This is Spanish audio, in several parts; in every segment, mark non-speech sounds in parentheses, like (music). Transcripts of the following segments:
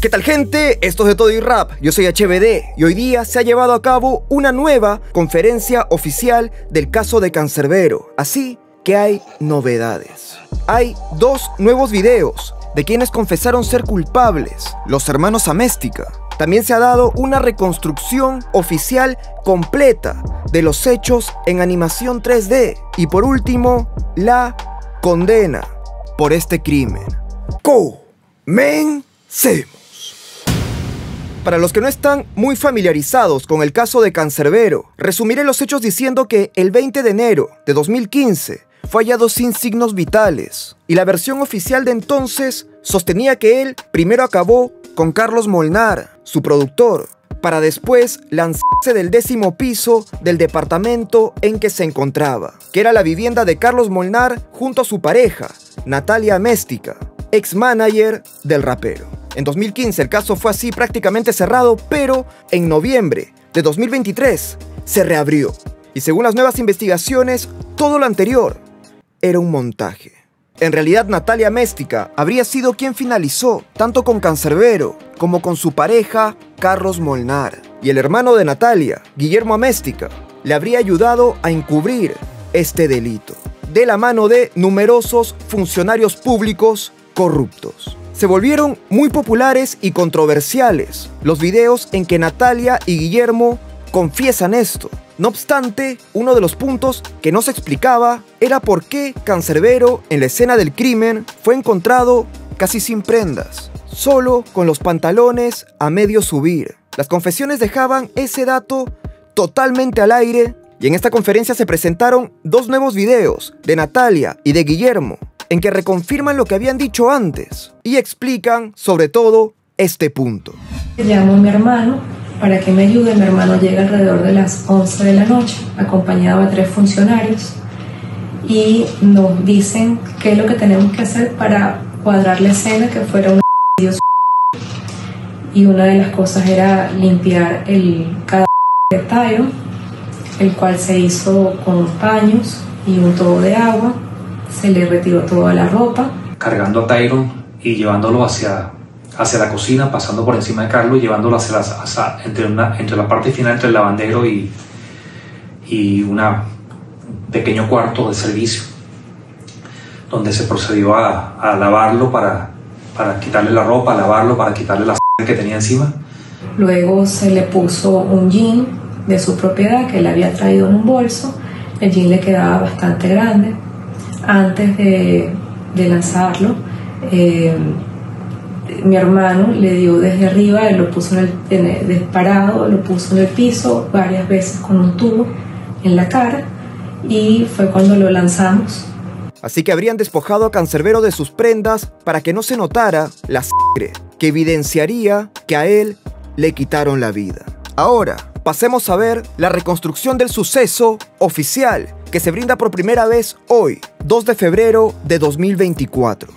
¿Qué tal gente? Esto es de todo y rap, yo soy HBD y hoy día se ha llevado a cabo una nueva conferencia oficial del caso de Cancerbero, así que hay novedades. Hay dos nuevos videos de quienes confesaron ser culpables, los hermanos Améstica. También se ha dado una reconstrucción oficial completa de los hechos en animación 3D y por último, la condena por este crimen. Comencemos. Para los que no están muy familiarizados con el caso de Cancerbero, resumiré los hechos diciendo que el 20 de enero de 2015 fue hallado sin signos vitales, y la versión oficial de entonces sostenía que él primero acabó con Carlos Molnar, su productor, para después lanzarse del décimo piso del departamento en que se encontraba, que era la vivienda de Carlos Molnar junto a su pareja, Natalia Méstica ex manager del rapero. En 2015 el caso fue así prácticamente cerrado, pero en noviembre de 2023 se reabrió. Y según las nuevas investigaciones, todo lo anterior era un montaje. En realidad Natalia Méstica habría sido quien finalizó tanto con Cancerbero como con su pareja Carlos Molnar. Y el hermano de Natalia, Guillermo Améstica, le habría ayudado a encubrir este delito de la mano de numerosos funcionarios públicos corruptos. Se volvieron muy populares y controversiales los videos en que Natalia y Guillermo confiesan esto. No obstante, uno de los puntos que no se explicaba era por qué Cancerbero en la escena del crimen fue encontrado casi sin prendas, solo con los pantalones a medio subir. Las confesiones dejaban ese dato totalmente al aire y en esta conferencia se presentaron dos nuevos videos de Natalia y de Guillermo en que reconfirman lo que habían dicho antes y explican, sobre todo, este punto. Llamo a mi hermano para que me ayude. Mi hermano llega alrededor de las 11 de la noche, acompañado de tres funcionarios, y nos dicen qué es lo que tenemos que hacer para cuadrar la escena que fuera un y una de las cosas era limpiar el cadáver de el cual se hizo con paños y un todo de agua se le retiró toda la ropa. Cargando a Tyron y llevándolo hacia, hacia la cocina, pasando por encima de Carlos y llevándolo hacia, entre, la parte final, entre el lavandero y, una, un pequeño cuarto de servicio, donde se procedió a, lavarlo para, para quitarle la ropa, lavarlo para quitarle la que tenía encima. Luego se le puso un jean de su propiedad que él había traído en un bolso. El jean le quedaba bastante grande antes de, lanzarlo, eh, mi hermano le dio desde arriba, lo puso en el, disparado, lo puso en el piso varias veces con un tubo en la cara y fue cuando lo lanzamos. Así que habrían despojado a Cancerbero de sus prendas para que no se notara la sangre que evidenciaría que a él le quitaron la vida. Ahora, pasemos a ver la reconstrucción del suceso oficial que se brinda por primera vez hoy, 2 de febrero de 2024.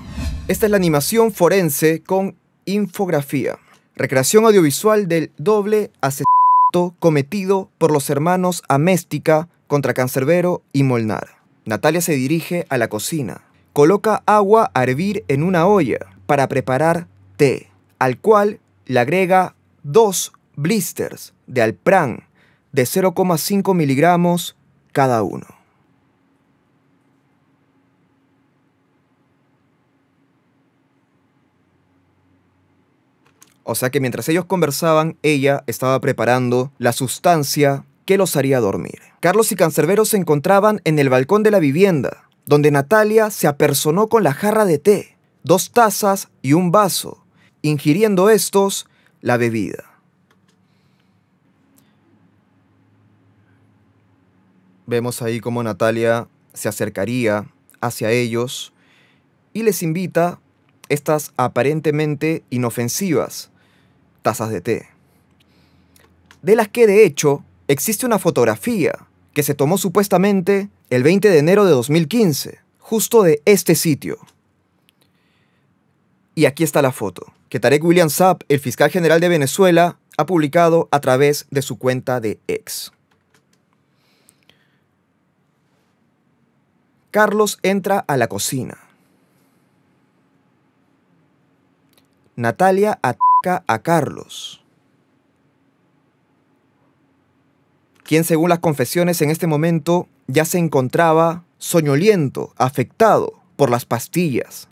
Esta es la animación forense con infografía, recreación audiovisual del doble asesinato cometido por los hermanos Améstica contra Cancerbero y Molnar. Natalia se dirige a la cocina, coloca agua a hervir en una olla para preparar té, al cual le agrega dos blisters de Alpran de 0,5 miligramos cada uno. O sea que mientras ellos conversaban, ella estaba preparando la sustancia que los haría dormir. Carlos y Cancerbero se encontraban en el balcón de la vivienda, donde Natalia se apersonó con la jarra de té, dos tazas y un vaso, ingiriendo estos la bebida. Vemos ahí cómo Natalia se acercaría hacia ellos y les invita estas aparentemente inofensivas tazas de té, de las que de hecho existe una fotografía que se tomó supuestamente el 20 de enero de 2015, justo de este sitio. Y aquí está la foto, que Tarek William Saab, el fiscal general de Venezuela, ha publicado a través de su cuenta de ex. Carlos entra a la cocina. Natalia ataca a Carlos, quien según las confesiones en este momento ya se encontraba soñoliento, afectado por las pastillas.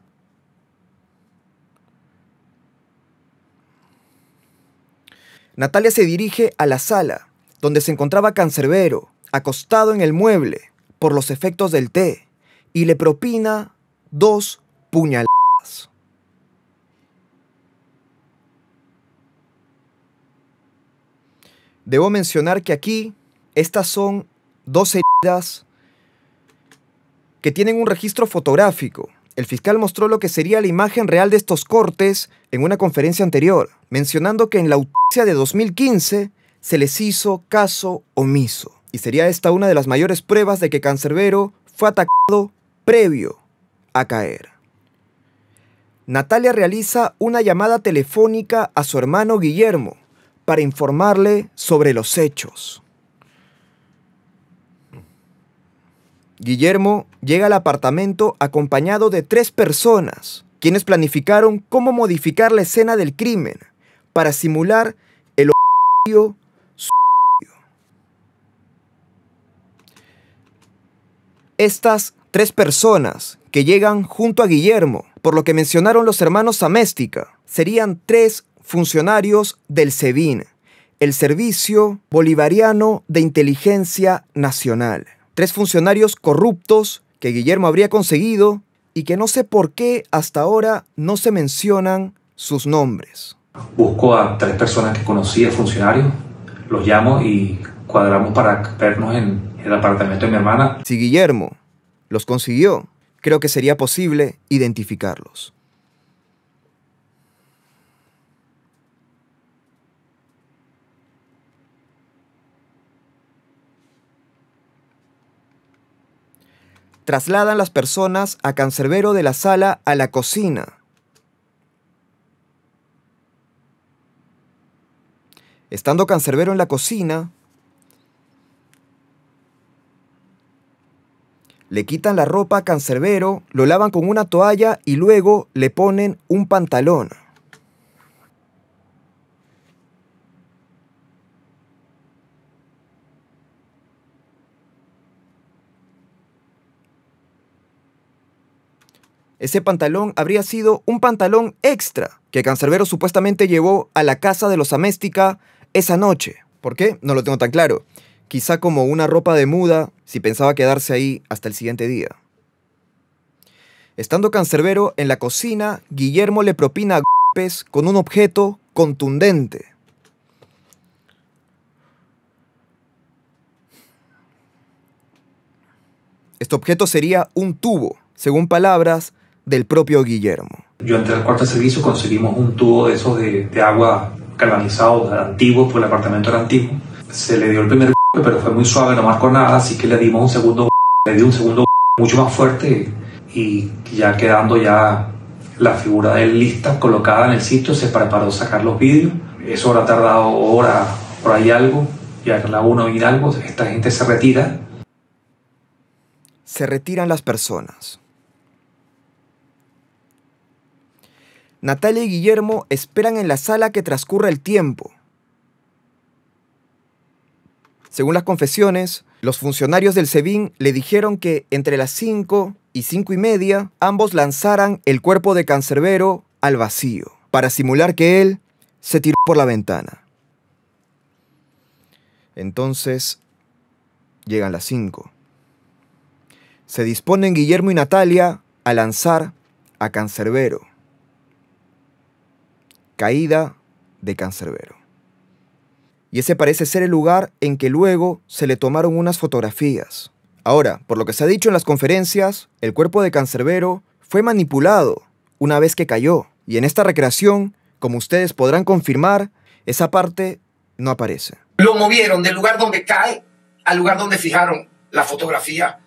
Natalia se dirige a la sala, donde se encontraba Cancerbero, acostado en el mueble por los efectos del té, y le propina dos puñaladas. Debo mencionar que aquí estas son dos heridas que tienen un registro fotográfico. El fiscal mostró lo que sería la imagen real de estos cortes en una conferencia anterior, mencionando que en la autopsia de 2015 se les hizo caso omiso. Y sería esta una de las mayores pruebas de que Cancerbero fue atacado previo a caer. Natalia realiza una llamada telefónica a su hermano Guillermo, para informarle sobre los hechos. Guillermo llega al apartamento acompañado de tres personas, quienes planificaron cómo modificar la escena del crimen para simular el suyo. Estas tres personas que llegan junto a Guillermo, por lo que mencionaron los hermanos Saméstica, serían tres funcionarios del SEBIN, el Servicio Bolivariano de Inteligencia Nacional. Tres funcionarios corruptos que Guillermo habría conseguido y que no sé por qué hasta ahora no se mencionan sus nombres. Busco a tres personas que conocía, funcionarios, los llamo y cuadramos para vernos en el apartamento de mi hermana. Si Guillermo los consiguió, creo que sería posible identificarlos. trasladan las personas a cancerbero de la sala a la cocina. Estando cancerbero en la cocina, le quitan la ropa a cancerbero, lo lavan con una toalla y luego le ponen un pantalón. Ese pantalón habría sido un pantalón extra que Cancerbero supuestamente llevó a la casa de los Améstica esa noche. ¿Por qué? No lo tengo tan claro. Quizá como una ropa de muda si pensaba quedarse ahí hasta el siguiente día. Estando Cancerbero en la cocina, Guillermo le propina golpes con un objeto contundente. Este objeto sería un tubo, según palabras del propio Guillermo. Yo entré al cuarto servicio, conseguimos un tubo de esos de, agua canalizado, antiguo, porque el apartamento era antiguo. Se le dio el primer (laughs) pero fue muy suave, no marcó nada, así que le dimos un segundo, (laughs) le di un segundo (laughs) mucho más fuerte y ya quedando ya la figura de él lista, colocada en el sitio, se preparó sacar los vidrios. Eso habrá tardado hora por ahí algo, ya que la uno y algo, esta gente se retira. Se retiran las personas. Natalia y Guillermo esperan en la sala que transcurra el tiempo. Según las confesiones, los funcionarios del SEBIN le dijeron que entre las 5 y 5 y media ambos lanzaran el cuerpo de Cancerbero al vacío para simular que él se tiró por la ventana. Entonces, llegan las 5. Se disponen Guillermo y Natalia a lanzar a Cancerbero caída de Cancerbero. Y ese parece ser el lugar en que luego se le tomaron unas fotografías. Ahora, por lo que se ha dicho en las conferencias, el cuerpo de Cancerbero fue manipulado una vez que cayó. Y en esta recreación, como ustedes podrán confirmar, esa parte no aparece. Lo movieron del lugar donde cae al lugar donde fijaron la fotografía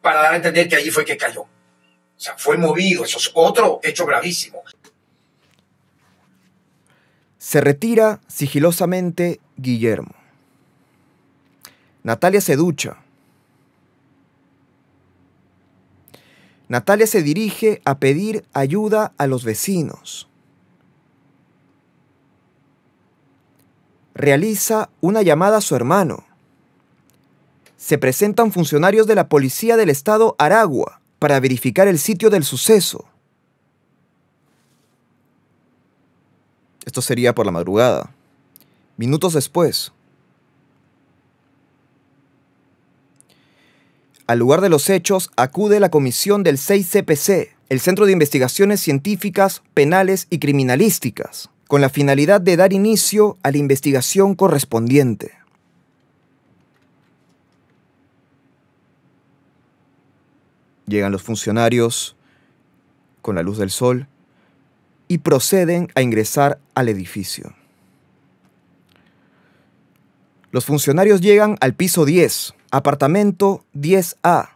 para dar a entender que allí fue que cayó. O sea, fue movido. Eso es otro hecho gravísimo. Se retira sigilosamente Guillermo. Natalia se ducha. Natalia se dirige a pedir ayuda a los vecinos. Realiza una llamada a su hermano. Se presentan funcionarios de la Policía del Estado Aragua para verificar el sitio del suceso. Esto sería por la madrugada. Minutos después, Al lugar de los hechos acude la comisión del 6CPC, el Centro de Investigaciones Científicas, Penales y Criminalísticas, con la finalidad de dar inicio a la investigación correspondiente. Llegan los funcionarios con la luz del sol y proceden a ingresar al edificio. Los funcionarios llegan al piso 10, apartamento 10A.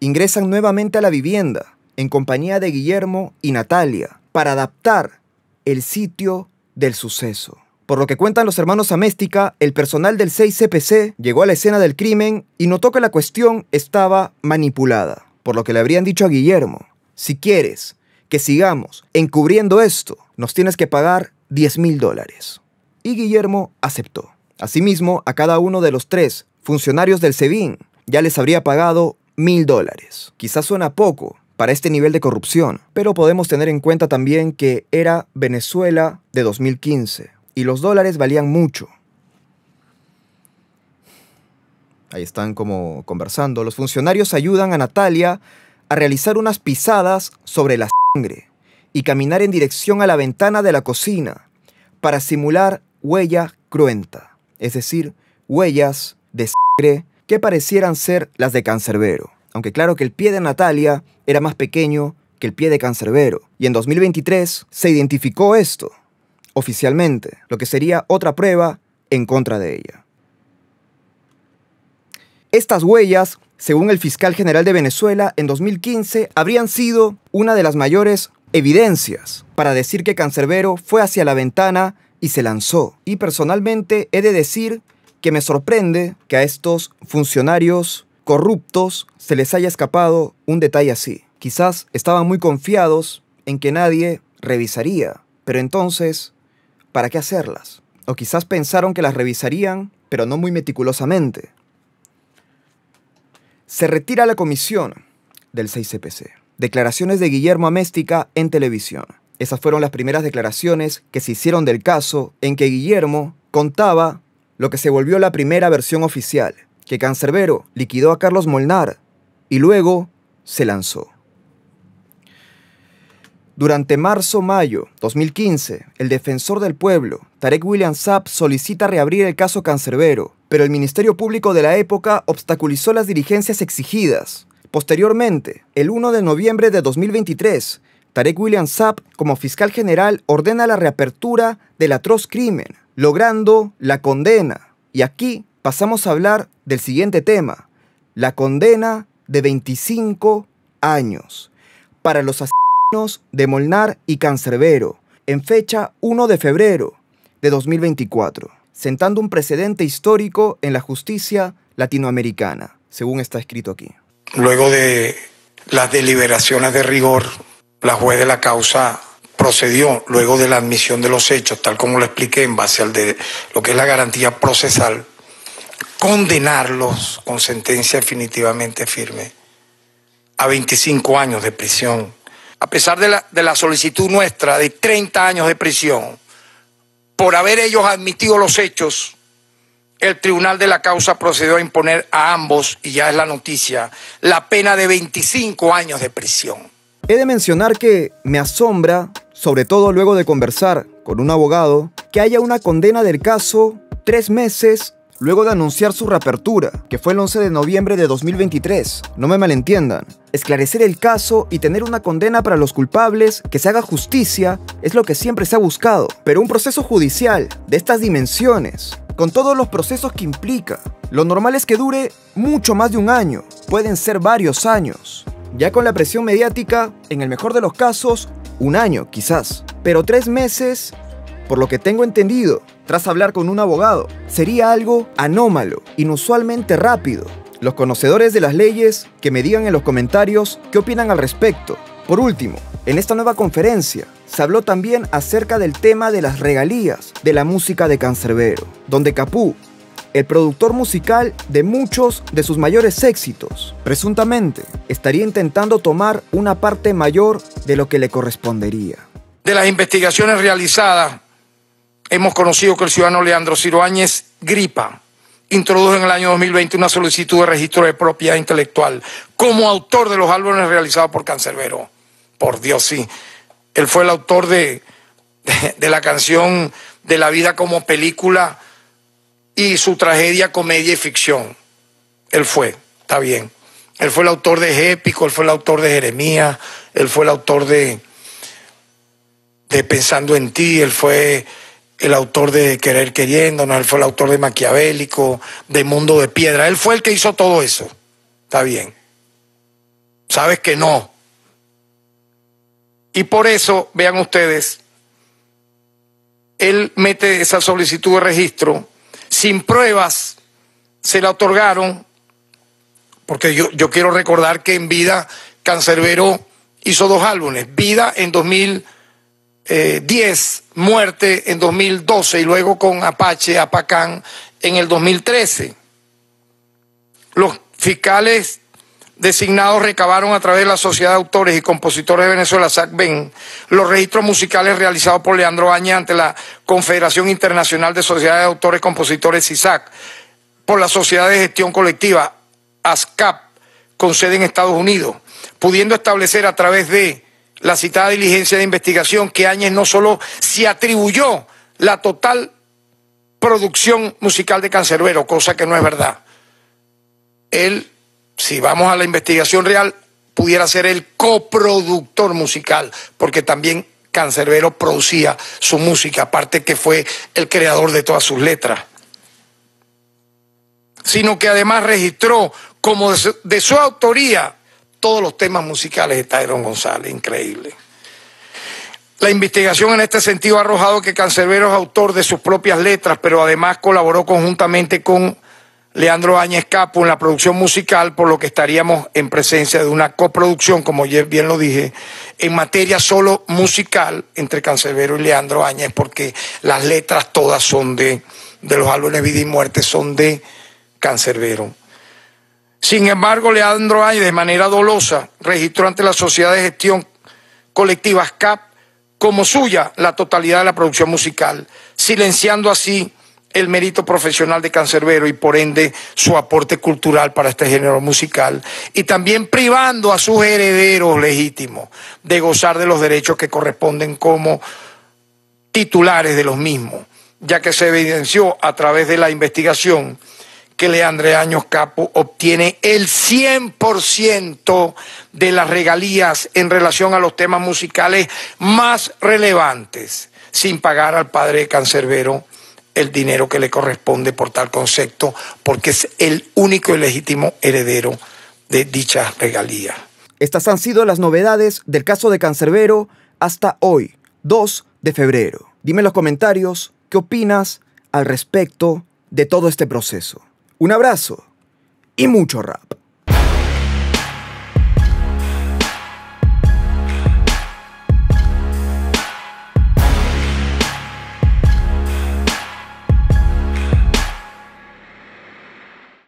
Ingresan nuevamente a la vivienda en compañía de Guillermo y Natalia para adaptar el sitio del suceso. Por lo que cuentan los hermanos Améstica, el personal del 6CPC llegó a la escena del crimen y notó que la cuestión estaba manipulada por lo que le habrían dicho a Guillermo, si quieres que sigamos encubriendo esto, nos tienes que pagar 10 mil dólares. Y Guillermo aceptó. Asimismo, a cada uno de los tres funcionarios del SEBIN ya les habría pagado mil dólares. Quizás suena poco para este nivel de corrupción, pero podemos tener en cuenta también que era Venezuela de 2015 y los dólares valían mucho. Ahí están como conversando. Los funcionarios ayudan a Natalia a realizar unas pisadas sobre la sangre y caminar en dirección a la ventana de la cocina para simular huella cruenta, es decir, huellas de sangre que parecieran ser las de Cancerbero. Aunque claro que el pie de Natalia era más pequeño que el pie de Cancerbero. Y en 2023 se identificó esto oficialmente, lo que sería otra prueba en contra de ella. Estas huellas, según el fiscal general de Venezuela, en 2015 habrían sido una de las mayores evidencias para decir que Cancerbero fue hacia la ventana y se lanzó. Y personalmente he de decir que me sorprende que a estos funcionarios corruptos se les haya escapado un detalle así. Quizás estaban muy confiados en que nadie revisaría, pero entonces, ¿para qué hacerlas? O quizás pensaron que las revisarían, pero no muy meticulosamente. Se retira la comisión del 6CPC. Declaraciones de Guillermo Améstica en televisión. Esas fueron las primeras declaraciones que se hicieron del caso en que Guillermo contaba lo que se volvió la primera versión oficial, que Cancerbero liquidó a Carlos Molnar y luego se lanzó. Durante marzo-mayo 2015, el defensor del pueblo, Tarek William Saab, solicita reabrir el caso Cancerbero pero el Ministerio Público de la época obstaculizó las diligencias exigidas. Posteriormente, el 1 de noviembre de 2023, Tarek William Saab, como fiscal general, ordena la reapertura del atroz crimen, logrando la condena. Y aquí pasamos a hablar del siguiente tema, la condena de 25 años para los asesinos de Molnar y Cancerbero, en fecha 1 de febrero de 2024 sentando un precedente histórico en la justicia latinoamericana, según está escrito aquí. Luego de las deliberaciones de rigor, la juez de la causa procedió, luego de la admisión de los hechos, tal como lo expliqué en base al de lo que es la garantía procesal, condenarlos con sentencia definitivamente firme a 25 años de prisión. A pesar de la, de la solicitud nuestra de 30 años de prisión, por haber ellos admitido los hechos, el tribunal de la causa procedió a imponer a ambos, y ya es la noticia, la pena de 25 años de prisión. He de mencionar que me asombra, sobre todo luego de conversar con un abogado, que haya una condena del caso tres meses luego de anunciar su reapertura, que fue el 11 de noviembre de 2023. No me malentiendan, esclarecer el caso y tener una condena para los culpables, que se haga justicia, es lo que siempre se ha buscado. Pero un proceso judicial de estas dimensiones, con todos los procesos que implica, lo normal es que dure mucho más de un año, pueden ser varios años. Ya con la presión mediática, en el mejor de los casos, un año quizás. Pero tres meses, por lo que tengo entendido, tras hablar con un abogado. Sería algo anómalo, inusualmente rápido. Los conocedores de las leyes, que me digan en los comentarios qué opinan al respecto. Por último, en esta nueva conferencia se habló también acerca del tema de las regalías de la música de Cancerbero, donde Capú, el productor musical de muchos de sus mayores éxitos, presuntamente estaría intentando tomar una parte mayor de lo que le correspondería. De las investigaciones realizadas hemos conocido que el ciudadano Leandro Ciroáñez Gripa introdujo en el año 2020 una solicitud de registro de propiedad intelectual como autor de los álbumes realizados por Cancerbero. Por Dios, sí. Él fue el autor de, de, la canción de la vida como película y su tragedia, comedia y ficción. Él fue, está bien. Él fue el autor de Épico, él fue el autor de Jeremías, él fue el autor de, de Pensando en ti, él fue el autor de Querer Queriéndonos, él fue el autor de Maquiavélico, de Mundo de Piedra. Él fue el que hizo todo eso. Está bien. Sabes que no. Y por eso, vean ustedes, él mete esa solicitud de registro sin pruebas, se la otorgaron, porque yo, yo quiero recordar que en vida Cancerbero hizo dos álbumes, Vida en 2000 10 eh, muertes en 2012 y luego con Apache, Apacán en el 2013. Los fiscales designados recabaron a través de la Sociedad de Autores y Compositores de Venezuela, SACBEN, los registros musicales realizados por Leandro Baña ante la Confederación Internacional de Sociedades de Autores, y Compositores, ISAC, por la Sociedad de Gestión Colectiva, ASCAP, con sede en Estados Unidos, pudiendo establecer a través de la citada diligencia de investigación que Áñez no solo se atribuyó la total producción musical de Cancerbero, cosa que no es verdad. Él, si vamos a la investigación real, pudiera ser el coproductor musical, porque también Cancerbero producía su música, aparte que fue el creador de todas sus letras. Sino que además registró como de su autoría todos los temas musicales de Tyron González, increíble. La investigación en este sentido ha arrojado que Cancerbero es autor de sus propias letras, pero además colaboró conjuntamente con Leandro Áñez Capo en la producción musical, por lo que estaríamos en presencia de una coproducción, como bien lo dije, en materia solo musical entre Cancerbero y Leandro Áñez, porque las letras todas son de, de los álbumes Vida y Muerte, son de Cancerbero. Sin embargo, Leandro Ay, de manera dolosa, registró ante la Sociedad de Gestión Colectiva CAP como suya la totalidad de la producción musical, silenciando así el mérito profesional de Cancerbero y por ende su aporte cultural para este género musical, y también privando a sus herederos legítimos de gozar de los derechos que corresponden como titulares de los mismos, ya que se evidenció a través de la investigación que Leandre Años Capo obtiene el 100% de las regalías en relación a los temas musicales más relevantes, sin pagar al padre de Cancerbero el dinero que le corresponde por tal concepto, porque es el único y legítimo heredero de dicha regalía. Estas han sido las novedades del caso de Cancerbero hasta hoy, 2 de febrero. Dime en los comentarios qué opinas al respecto de todo este proceso. Un abrazo y mucho rap.